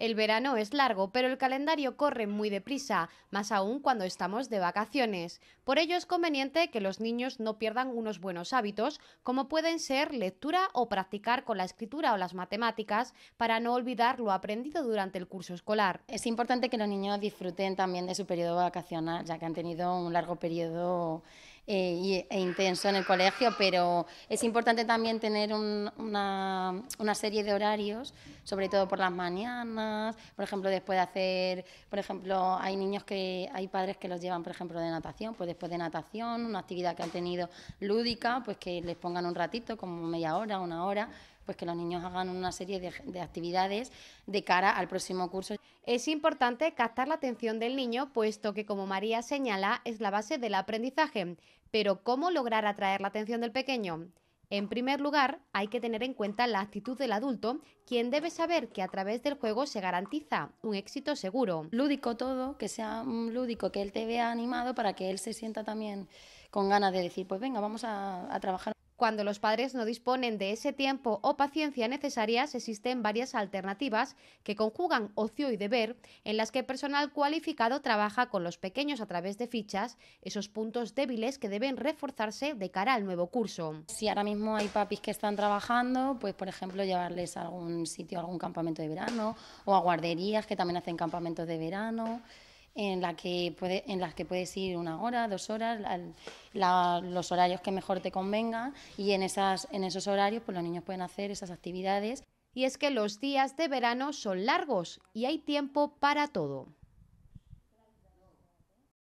El verano es largo, pero el calendario corre muy deprisa, más aún cuando estamos de vacaciones. Por ello es conveniente que los niños no pierdan unos buenos hábitos, como pueden ser lectura o practicar con la escritura o las matemáticas, para no olvidar lo aprendido durante el curso escolar. Es importante que los niños disfruten también de su periodo vacacional, ya que han tenido un largo periodo eh, e, intenso en el colegio, pero es importante también tener una, una, serie de horarios, sobre todo por las mañanas, por ejemplo, después de hacer, por ejemplo, hay niños que, hay padres que los llevan, por ejemplo, de natación, pues después de natación, una actividad que han tenido lúdica, pues que les pongan un ratito, como media hora, una hora, pues que los niños hagan una serie de, actividades de cara al próximo curso. Es importante captar la atención del niño, puesto que, como María señala, es la base del aprendizaje. Pero, ¿cómo lograr atraer la atención del pequeño? En primer lugar, hay que tener en cuenta la actitud del adulto, quien debe saber que a través del juego se garantiza un éxito seguro. Lúdico todo, que sea lúdico, que él te vea animado para que él se sienta también con ganas de decir, pues venga, vamos a trabajar. Cuando los padres no disponen de ese tiempo o paciencia necesarias, existen varias alternativas que conjugan ocio y deber, en las que personal cualificado trabaja con los pequeños a través de fichas, esos puntos débiles que deben reforzarse de cara al nuevo curso. Si ahora mismo hay papis que están trabajando, pues por ejemplo llevarles a algún sitio, a algún campamento de verano o a guarderías que también hacen campamentos de verano en, que en las que puedes ir una hora, dos horas, los horarios que mejor te convengan y en, esas, en esos horarios pues los niños pueden hacer esas actividades. Y es que los días de verano son largos y hay tiempo para todo.